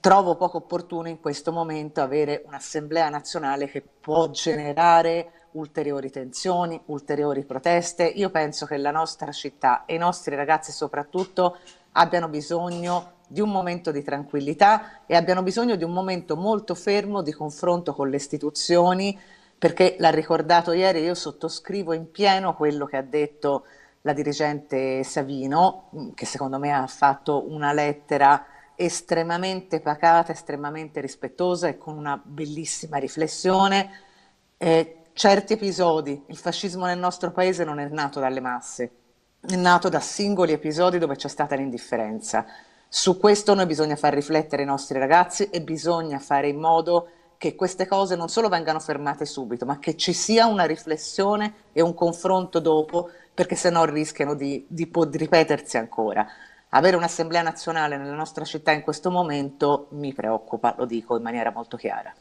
trovo poco opportuno in questo momento avere un'assemblea nazionale che può generare ulteriori tensioni, ulteriori proteste. Io penso che la nostra città e i nostri ragazzi soprattutto abbiano bisogno di un momento di tranquillità e abbiano bisogno di un momento molto fermo di confronto con le istituzioni, perché l'ha ricordato ieri, io sottoscrivo in pieno quello che ha detto la dirigente Savino, che secondo me ha fatto una lettera estremamente pacata, estremamente rispettosa e con una bellissima riflessione. Eh, certi episodi, il fascismo nel nostro paese non è nato dalle masse, è nato da singoli episodi dove c'è stata l'indifferenza. Su questo noi bisogna far riflettere i nostri ragazzi e bisogna fare in modo che queste cose non solo vengano fermate subito, ma che ci sia una riflessione e un confronto dopo, perché sennò rischiano di, di ripetersi ancora. Avere un'assemblea nazionale nella nostra città in questo momento mi preoccupa, lo dico in maniera molto chiara.